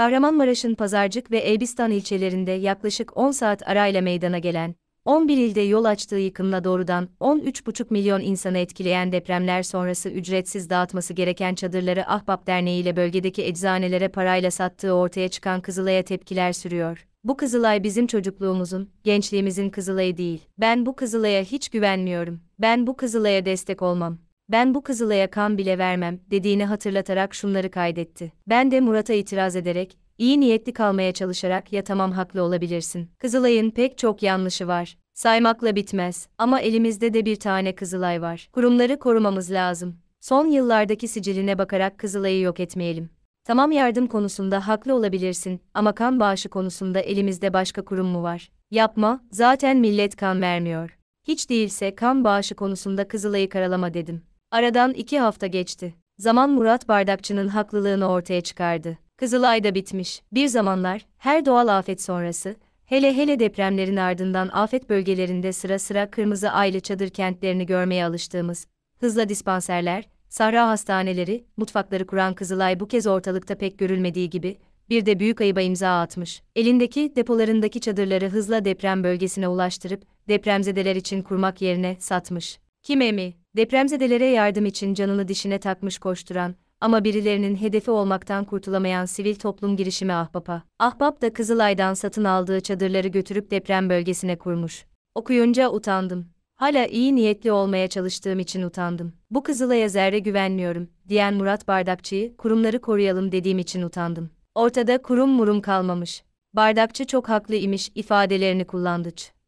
Kahramanmaraş'ın Pazarcık ve Elbistan ilçelerinde yaklaşık 10 saat arayla meydana gelen, 11 ilde yol açtığı yıkımla doğrudan 13,5 milyon insanı etkileyen depremler sonrası ücretsiz dağıtması gereken çadırları Ahbap Derneği ile bölgedeki eczanelere parayla sattığı ortaya çıkan Kızılay'a tepkiler sürüyor. Bu Kızılay bizim çocukluğumuzun, gençliğimizin Kızılay'ı değil. Ben bu Kızılay'a hiç güvenmiyorum. Ben bu Kızılay'a destek olmam ben bu Kızılay'a kan bile vermem dediğini hatırlatarak şunları kaydetti. Ben de Murat'a itiraz ederek, iyi niyetli kalmaya çalışarak ya tamam haklı olabilirsin. Kızılay'ın pek çok yanlışı var. Saymakla bitmez ama elimizde de bir tane Kızılay var. Kurumları korumamız lazım. Son yıllardaki siciline bakarak Kızılay'ı yok etmeyelim. Tamam yardım konusunda haklı olabilirsin ama kan bağışı konusunda elimizde başka kurum mu var? Yapma, zaten millet kan vermiyor. Hiç değilse kan bağışı konusunda Kızılay'ı karalama dedim. Aradan iki hafta geçti. Zaman Murat Bardakçı'nın haklılığını ortaya çıkardı. Kızılay da bitmiş. Bir zamanlar, her doğal afet sonrası, hele hele depremlerin ardından afet bölgelerinde sıra sıra kırmızı aylı çadır kentlerini görmeye alıştığımız, hızla dispanserler, sahra hastaneleri, mutfakları kuran Kızılay bu kez ortalıkta pek görülmediği gibi, bir de büyük ayıba imza atmış. Elindeki depolarındaki çadırları hızla deprem bölgesine ulaştırıp, depremzedeler için kurmak yerine satmış. Kime mi? Depremzedelere yardım için canını dişine takmış koşturan, ama birilerinin hedefi olmaktan kurtulamayan sivil toplum girişimi Ahbap'a. Ahbap da Kızılay'dan satın aldığı çadırları götürüp deprem bölgesine kurmuş. Okuyunca utandım. Hala iyi niyetli olmaya çalıştığım için utandım. Bu Kızılay'a zerre güvenmiyorum, diyen Murat Bardakçı'yı kurumları koruyalım dediğim için utandım. Ortada kurum murum kalmamış. Bardakçı çok haklı imiş ifadelerini kullandıç.